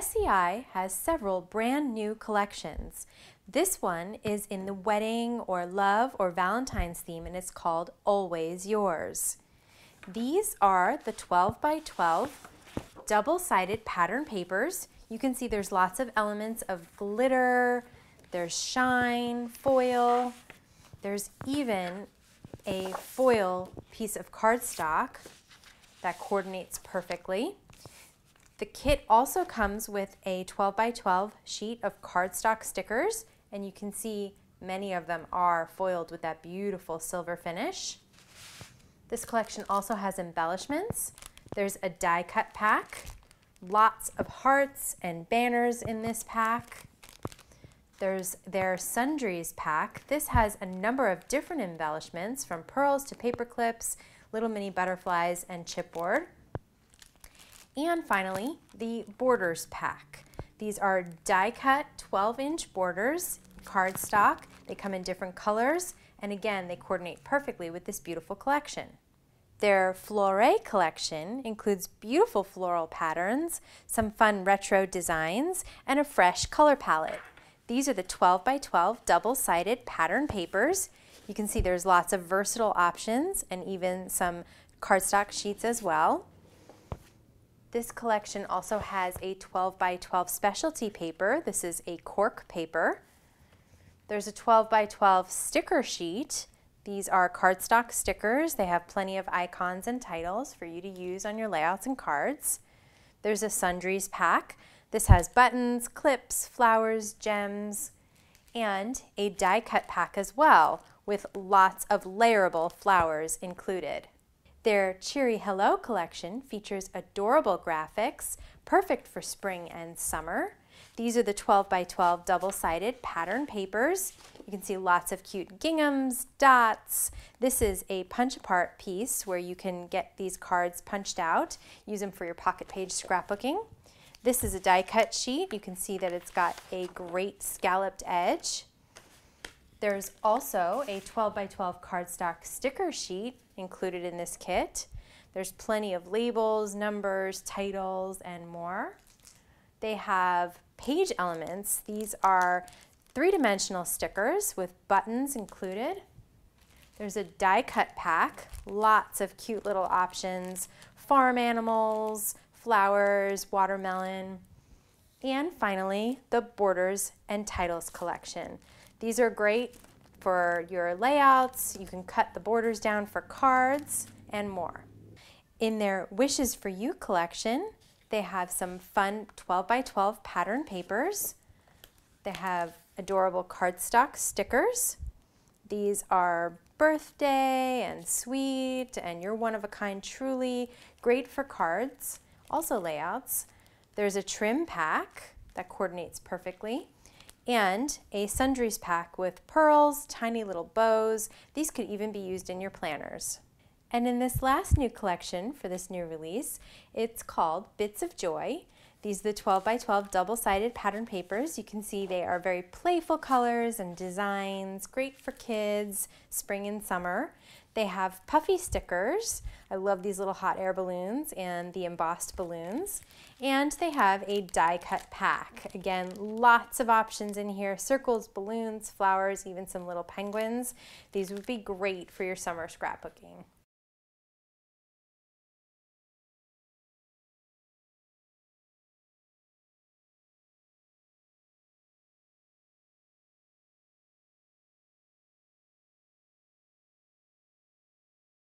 SEI has several brand new collections. This one is in the wedding or love or Valentine's theme and it's called Always Yours. These are the 12 by 12 double-sided pattern papers. You can see there's lots of elements of glitter, there's shine, foil, there's even a foil piece of cardstock that coordinates perfectly. The kit also comes with a 12 by 12 sheet of cardstock stickers and you can see many of them are foiled with that beautiful silver finish. This collection also has embellishments. There's a die cut pack, lots of hearts and banners in this pack. There's their sundries pack. This has a number of different embellishments from pearls to paper clips, little mini butterflies, and chipboard. And finally, the borders pack. These are die cut 12 inch borders, cardstock. They come in different colors, and again, they coordinate perfectly with this beautiful collection. Their Flore collection includes beautiful floral patterns, some fun retro designs, and a fresh color palette. These are the 12 by 12 double-sided pattern papers. You can see there's lots of versatile options and even some cardstock sheets as well. This collection also has a 12 by 12 specialty paper. This is a cork paper. There's a 12 by 12 sticker sheet. These are cardstock stickers. They have plenty of icons and titles for you to use on your layouts and cards. There's a sundries pack. This has buttons, clips, flowers, gems, and a die cut pack as well with lots of layerable flowers included. Their Cheery Hello collection features adorable graphics, perfect for spring and summer. These are the 12 by 12 double-sided pattern papers. You can see lots of cute ginghams, dots. This is a punch apart piece where you can get these cards punched out, use them for your pocket page scrapbooking. This is a die cut sheet. You can see that it's got a great scalloped edge. There's also a 12 by 12 cardstock sticker sheet included in this kit. There's plenty of labels, numbers, titles, and more. They have page elements. These are three-dimensional stickers with buttons included. There's a die cut pack, lots of cute little options, farm animals, flowers, watermelon, and finally the borders and titles collection. These are great for your layouts. You can cut the borders down for cards and more. In their Wishes for You collection, they have some fun 12 by 12 pattern papers. They have adorable cardstock stickers. These are birthday and sweet and you're one of a kind truly. Great for cards, also layouts. There's a trim pack that coordinates perfectly and a sundries pack with pearls, tiny little bows. These could even be used in your planners. And in this last new collection for this new release, it's called Bits of Joy, these are the 12 by 12 double-sided pattern papers. You can see they are very playful colors and designs, great for kids, spring and summer. They have puffy stickers. I love these little hot air balloons and the embossed balloons. And they have a die cut pack. Again, lots of options in here. Circles, balloons, flowers, even some little penguins. These would be great for your summer scrapbooking.